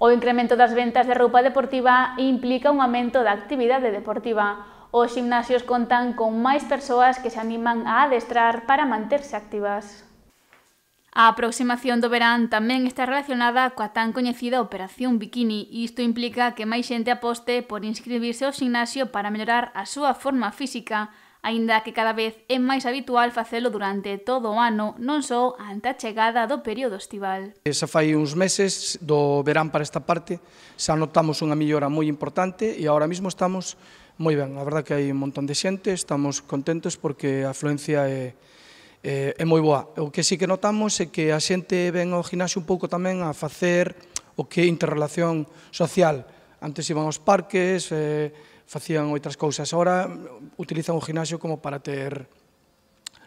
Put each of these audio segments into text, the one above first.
O incremento das ventas de roupa deportiva implica un aumento da actividade deportiva. Os gimnasios contan con máis persoas que se animan a adestrar para manterse activas. A aproximación do verán tamén está relacionada coa tan coñecida Operación Bikini e isto implica que máis xente aposte por inscribirse ao gimnasio para mellorar a súa forma física, aínda que cada vez é máis habitual facelo durante todo o ano, non só ante a chegada do período estival. Xa fai uns meses do verán para esta parte, xa notamos unha millora moi importante e agora mesmo estamos moi ben. A verdad que hai un montón de xente, estamos contentos porque a afluencia é, é, é moi boa. O que sí que notamos é que a xente ven ao gimnasio un pouco tamén a facer o que é interrelación social. Antes iban aos parques, eh, facían outras cousas. Ahora utilizan o gimnasio como para ter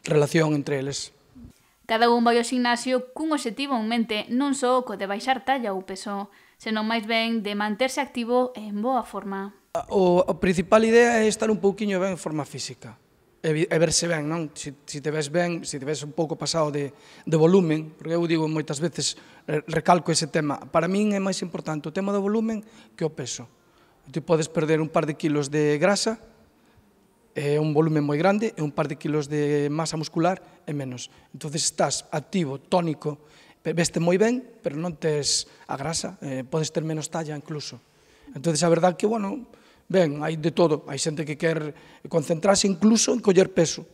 relación entre eles. Cada un vai ao gimnasio cun obxectivo en mente, non só co de baixar talla ou peso, senón máis ben de manterse activo e en boa forma. O, a principal idea é estar un pouquiño ben en forma física e, verse ben, non? Si, si te ves ben, si te ves un pouco pasado de, de volumen, porque eu digo moitas veces, eh, recalco ese tema, para min é máis importante o tema do volumen que o peso. Ti podes perder un par de kilos de grasa, é eh, un volumen moi grande e un par de kilos de masa muscular e menos. entonces estás activo, tónico, veste moi ben, pero non tes a grasa, eh, podes ter menos talla incluso. entonces a verdad que, bueno, ben, hai de todo, hai xente que quer concentrarse incluso en coller peso,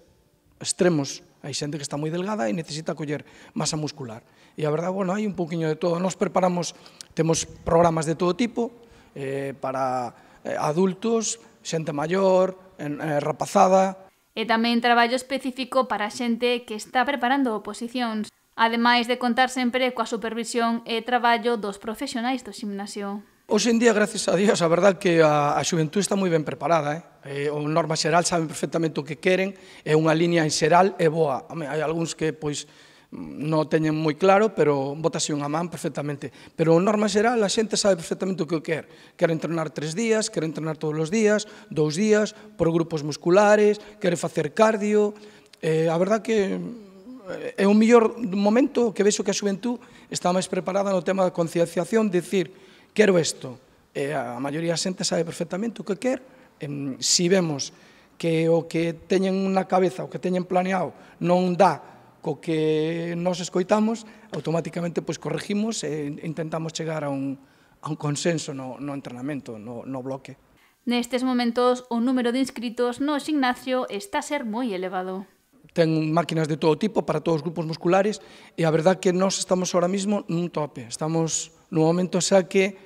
extremos, hai xente que está moi delgada e necesita coller masa muscular. E a verdad, bueno, hai un pouquiño de todo, nos preparamos, temos programas de todo tipo, eh, para eh, adultos, xente maior, en, eh, rapazada... E tamén traballo específico para xente que está preparando oposicións, ademais de contar sempre coa supervisión e traballo dos profesionais do gimnasio. Hoxe en día, gracias a Dios, a verdad que a, a xuventú está moi ben preparada. Eh? Eh, o norma xeral saben perfectamente o que queren, é unha liña en xeral e boa. hai algúns que, pois, non teñen moi claro, pero votase unha man perfectamente. Pero en norma xeral a xente sabe perfectamente o que quer. Quer entrenar tres días, quer entrenar todos os días, dous días, por grupos musculares, quer facer cardio. Eh, a verdad que eh, é o mellor momento que vexo que a xuventú está máis preparada no tema da concienciación, dicir, quero isto. Eh, a maioría da xente sabe perfectamente o que quer. Eh, si vemos que o que teñen na cabeza, o que teñen planeado, non dá co que nos escoitamos, automáticamente pois, corregimos e intentamos chegar a un, a un consenso no, no entrenamento, no, no bloque. Nestes momentos, o número de inscritos no gimnasio está a ser moi elevado. Ten máquinas de todo tipo para todos os grupos musculares e a verdad que nós estamos ahora mismo nun tope. Estamos nun momento xa que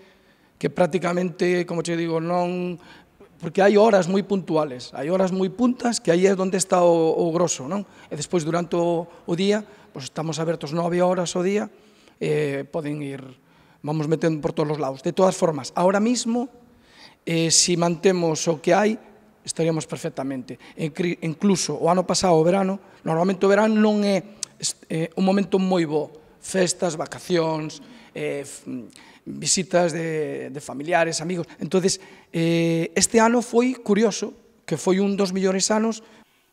que prácticamente, como che digo, non porque hai horas moi puntuales, hai horas moi puntas que aí é onde está o, o grosso, non? E despois durante o, o día, pois estamos abertos nove horas o día, eh, poden ir, vamos metendo por todos os lados. De todas formas, ahora mismo, eh, si mantemos o que hai, estaríamos perfectamente. E incluso o ano pasado, o verano, normalmente o verano non é, é un momento moi bo, festas, vacacións, eh, mm, visitas de, de familiares, amigos. entonces eh, este ano foi curioso, que foi un dos millores anos.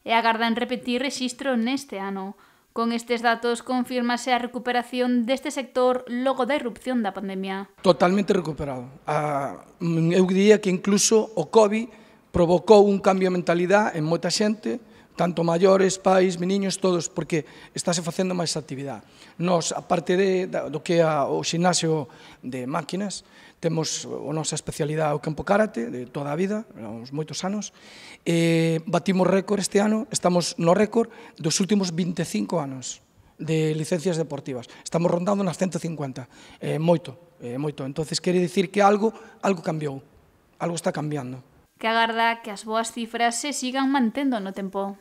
E agardan repetir rexistro neste ano. Con estes datos confirmase a recuperación deste sector logo da irrupción da pandemia. Totalmente recuperado. A, mm, eu diría que incluso o COVID provocou un cambio de mentalidade en moita xente, tanto maiores, pais, meniños, todos, porque estáse facendo máis actividade. Nos, aparte de, do que é o xinasio de máquinas, temos a nosa especialidade o campo karate de toda a vida, uns moitos anos, e batimos récord este ano, estamos no récord dos últimos 25 anos de licencias deportivas. Estamos rondando nas 150, eh, moito, eh, moito. Entonces quere dicir que algo algo cambiou, algo está cambiando que agarda que as boas cifras se sigan mantendo no tempo.